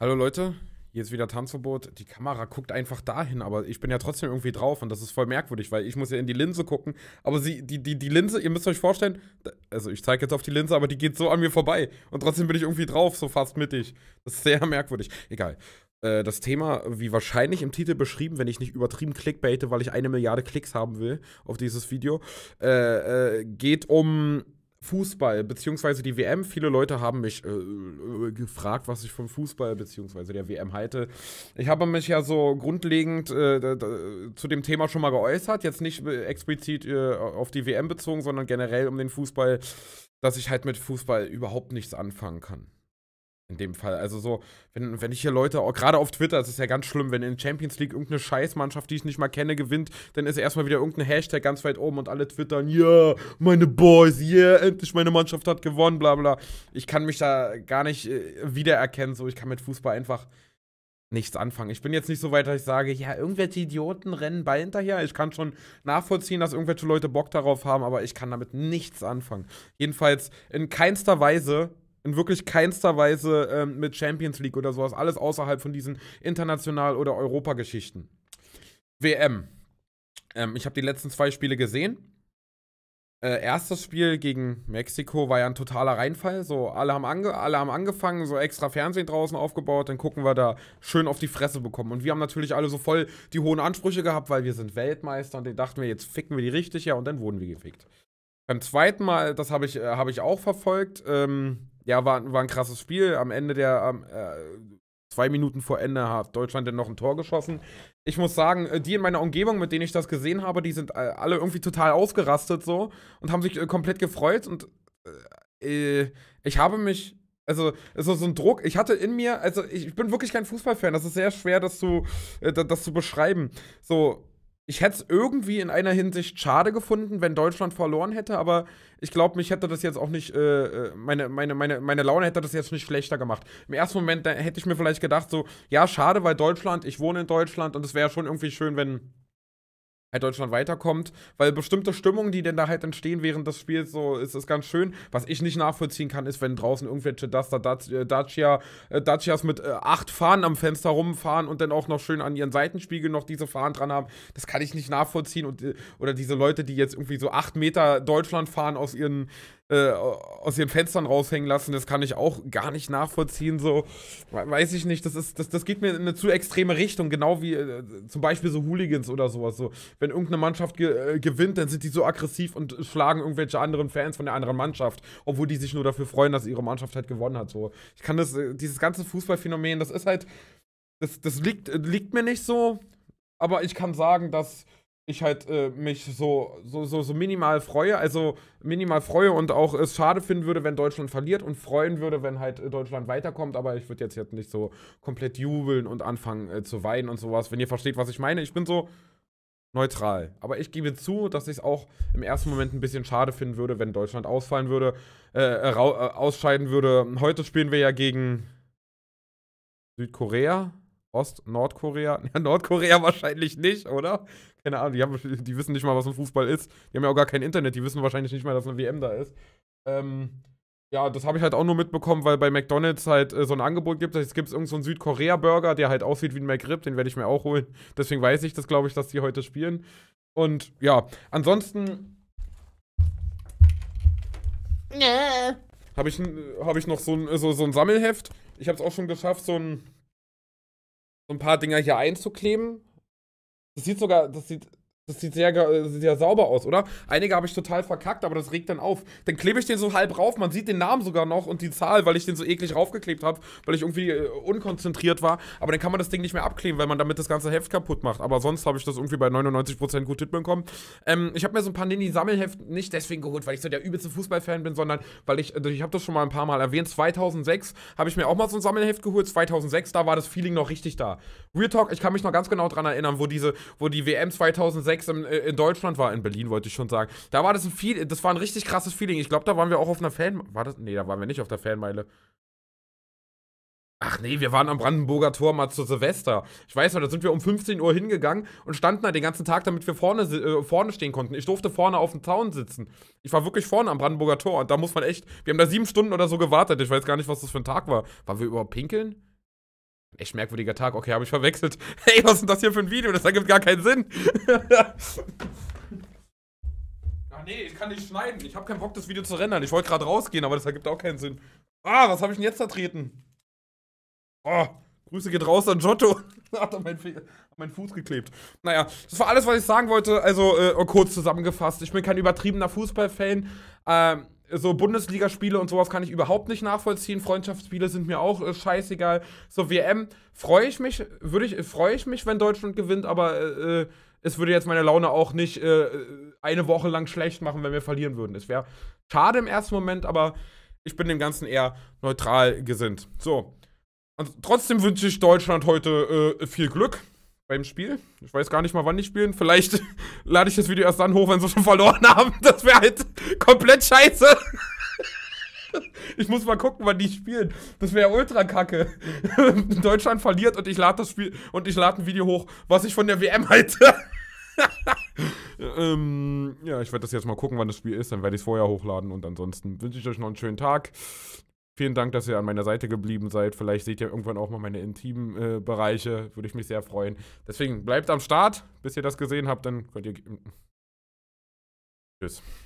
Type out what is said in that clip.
hallo Leute, hier ist wieder Tanzverbot. Die Kamera guckt einfach dahin, aber ich bin ja trotzdem irgendwie drauf und das ist voll merkwürdig, weil ich muss ja in die Linse gucken. Aber sie, die, die, die Linse, ihr müsst euch vorstellen, also ich zeige jetzt auf die Linse, aber die geht so an mir vorbei und trotzdem bin ich irgendwie drauf, so fast mittig. Das ist sehr merkwürdig. Egal. Äh, das Thema, wie wahrscheinlich im Titel beschrieben, wenn ich nicht übertrieben clickbaite, weil ich eine Milliarde Klicks haben will auf dieses Video, äh, äh, geht um Fußball beziehungsweise die WM. Viele Leute haben mich äh, äh, gefragt, was ich vom Fußball beziehungsweise der WM halte. Ich habe mich ja so grundlegend äh, zu dem Thema schon mal geäußert, jetzt nicht äh, explizit äh, auf die WM bezogen, sondern generell um den Fußball, dass ich halt mit Fußball überhaupt nichts anfangen kann. In dem Fall. Also so, wenn, wenn ich hier Leute, auch gerade auf Twitter, es ist ja ganz schlimm, wenn in Champions League irgendeine Scheißmannschaft, die ich nicht mal kenne, gewinnt, dann ist erstmal wieder irgendein Hashtag ganz weit oben und alle twittern, ja, yeah, meine Boys, yeah, endlich meine Mannschaft hat gewonnen, bla bla. Ich kann mich da gar nicht äh, wiedererkennen, so ich kann mit Fußball einfach nichts anfangen. Ich bin jetzt nicht so weit, dass ich sage, ja, irgendwelche Idioten rennen Ball hinterher. Ich kann schon nachvollziehen, dass irgendwelche Leute Bock darauf haben, aber ich kann damit nichts anfangen. Jedenfalls in keinster Weise in wirklich keinster Weise ähm, mit Champions League oder sowas. Alles außerhalb von diesen international oder Europageschichten. WM. Ähm, ich habe die letzten zwei Spiele gesehen. Äh, erstes Spiel gegen Mexiko war ja ein totaler Reinfall. So, alle haben, alle haben angefangen, so extra Fernsehen draußen aufgebaut, dann gucken wir da schön auf die Fresse bekommen. Und wir haben natürlich alle so voll die hohen Ansprüche gehabt, weil wir sind Weltmeister und den dachten wir, jetzt ficken wir die richtig, ja, und dann wurden wir gefickt. Beim zweiten Mal, das habe ich, äh, hab ich auch verfolgt, ähm, ja, war, war ein krasses Spiel. Am Ende der, äh, zwei Minuten vor Ende hat Deutschland dann noch ein Tor geschossen. Ich muss sagen, äh, die in meiner Umgebung, mit denen ich das gesehen habe, die sind äh, alle irgendwie total ausgerastet so und haben sich äh, komplett gefreut und äh, ich habe mich also, es ist so ein Druck. Ich hatte in mir, also ich bin wirklich kein Fußballfan. Das ist sehr schwer, das zu, das zu beschreiben. So, ich hätte es irgendwie in einer Hinsicht schade gefunden, wenn Deutschland verloren hätte, aber ich glaube, mich hätte das jetzt auch nicht, äh, äh, meine, meine, meine, meine Laune hätte das jetzt nicht schlechter gemacht. Im ersten Moment hätte ich mir vielleicht gedacht, so, ja, schade, weil Deutschland, ich wohne in Deutschland und es wäre schon irgendwie schön, wenn halt Deutschland weiterkommt, weil bestimmte Stimmungen, die denn da halt entstehen während des Spiels, so ist es ganz schön. Was ich nicht nachvollziehen kann, ist, wenn draußen irgendwelche Duster äh, Dacia, äh, Dacias mit äh, acht Fahnen am Fenster rumfahren und dann auch noch schön an ihren Seitenspiegel noch diese Fahnen dran haben. Das kann ich nicht nachvollziehen und äh, oder diese Leute, die jetzt irgendwie so acht Meter Deutschland fahren aus ihren äh, aus ihren Fenstern raushängen lassen, das kann ich auch gar nicht nachvollziehen. So, weiß ich nicht, das ist, das, das geht mir in eine zu extreme Richtung, genau wie äh, zum Beispiel so Hooligans oder sowas. So, wenn irgendeine Mannschaft ge äh, gewinnt, dann sind die so aggressiv und schlagen irgendwelche anderen Fans von der anderen Mannschaft, obwohl die sich nur dafür freuen, dass ihre Mannschaft halt gewonnen hat. So, ich kann das, äh, dieses ganze Fußballphänomen, das ist halt, das, das liegt, äh, liegt mir nicht so, aber ich kann sagen, dass ich halt äh, mich so, so, so, so minimal freue, also minimal freue und auch es schade finden würde, wenn Deutschland verliert und freuen würde, wenn halt äh, Deutschland weiterkommt, aber ich würde jetzt, jetzt nicht so komplett jubeln und anfangen äh, zu weinen und sowas, wenn ihr versteht, was ich meine. Ich bin so neutral, aber ich gebe zu, dass ich es auch im ersten Moment ein bisschen schade finden würde, wenn Deutschland ausfallen würde, äh, äh, äh ausscheiden würde. Heute spielen wir ja gegen Südkorea, Ost-Nordkorea? Ja, Nordkorea wahrscheinlich nicht, oder? Keine Ahnung, die, haben, die wissen nicht mal, was ein Fußball ist. Die haben ja auch gar kein Internet, die wissen wahrscheinlich nicht mal, dass eine WM da ist. Ähm, ja, das habe ich halt auch nur mitbekommen, weil bei McDonalds halt äh, so ein Angebot gibt. Es gibt irgendeinen so Südkorea-Burger, der halt aussieht wie ein McRib, den werde ich mir auch holen. Deswegen weiß ich das, glaube ich, dass die heute spielen. Und ja, ansonsten. Nee. Habe ich, äh, hab ich noch so ein, äh, so, so ein Sammelheft. Ich habe es auch schon geschafft, so ein so ein paar Dinger hier einzukleben. Das sieht sogar, das sieht das sieht sehr, äh, sehr sauber aus, oder? Einige habe ich total verkackt, aber das regt dann auf. Dann klebe ich den so halb rauf, man sieht den Namen sogar noch und die Zahl, weil ich den so eklig raufgeklebt habe, weil ich irgendwie äh, unkonzentriert war. Aber dann kann man das Ding nicht mehr abkleben, weil man damit das ganze Heft kaputt macht. Aber sonst habe ich das irgendwie bei 99% gut hinbekommen. Ähm, ich habe mir so ein paar nini sammelheft nicht deswegen geholt, weil ich so der übelste Fußballfan bin, sondern weil ich, also ich habe das schon mal ein paar Mal erwähnt, 2006 habe ich mir auch mal so ein Sammelheft geholt. 2006, da war das Feeling noch richtig da. Real Talk, ich kann mich noch ganz genau daran erinnern, wo diese, wo die WM 2006 Flex in, äh, in Deutschland war, in Berlin wollte ich schon sagen. Da war das ein viel, das war ein richtig krasses Feeling. Ich glaube, da waren wir auch auf einer Fan, war das, nee, da waren wir nicht auf der Fanmeile. Ach nee, wir waren am Brandenburger Tor mal zu Silvester. Ich weiß noch, da sind wir um 15 Uhr hingegangen und standen da den ganzen Tag, damit wir vorne, äh, vorne stehen konnten. Ich durfte vorne auf dem Zaun sitzen. Ich war wirklich vorne am Brandenburger Tor und da muss man echt, wir haben da sieben Stunden oder so gewartet. Ich weiß gar nicht, was das für ein Tag war. Waren wir überhaupt pinkeln? Echt merkwürdiger Tag. Okay, habe ich verwechselt. Hey, was ist denn das hier für ein Video? Das ergibt gar keinen Sinn. Ach nee, ich kann nicht schneiden. Ich habe keinen Bock, das Video zu rendern. Ich wollte gerade rausgehen, aber das ergibt auch keinen Sinn. Ah, was habe ich denn jetzt zertreten? Oh, Grüße geht raus an Giotto. Hat er meinen, mein Fuß geklebt. Naja, das war alles, was ich sagen wollte. Also, äh, kurz zusammengefasst. Ich bin kein übertriebener Fußballfan. Ähm so Bundesligaspiele und sowas kann ich überhaupt nicht nachvollziehen. Freundschaftsspiele sind mir auch äh, scheißegal. So WM freue ich mich, würde ich freue ich mich, wenn Deutschland gewinnt, aber äh, äh, es würde jetzt meine Laune auch nicht äh, äh, eine Woche lang schlecht machen, wenn wir verlieren würden. Es wäre schade im ersten Moment, aber ich bin dem Ganzen eher neutral gesinnt. So. Und trotzdem wünsche ich Deutschland heute äh, viel Glück beim Spiel. Ich weiß gar nicht mal, wann die spielen. Vielleicht lade ich das Video erst dann hoch, wenn sie schon verloren haben. Das wäre halt komplett scheiße. Ich muss mal gucken, wann die spielen. Das wäre ultra kacke. Deutschland verliert und ich lade das Spiel und ich lade ein Video hoch, was ich von der WM halte. ähm, ja, ich werde das jetzt mal gucken, wann das Spiel ist. Dann werde ich es vorher hochladen. Und ansonsten wünsche ich euch noch einen schönen Tag. Vielen Dank, dass ihr an meiner Seite geblieben seid. Vielleicht seht ihr irgendwann auch mal meine intimen äh, Bereiche. Würde ich mich sehr freuen. Deswegen bleibt am Start. Bis ihr das gesehen habt, dann könnt ihr. Tschüss.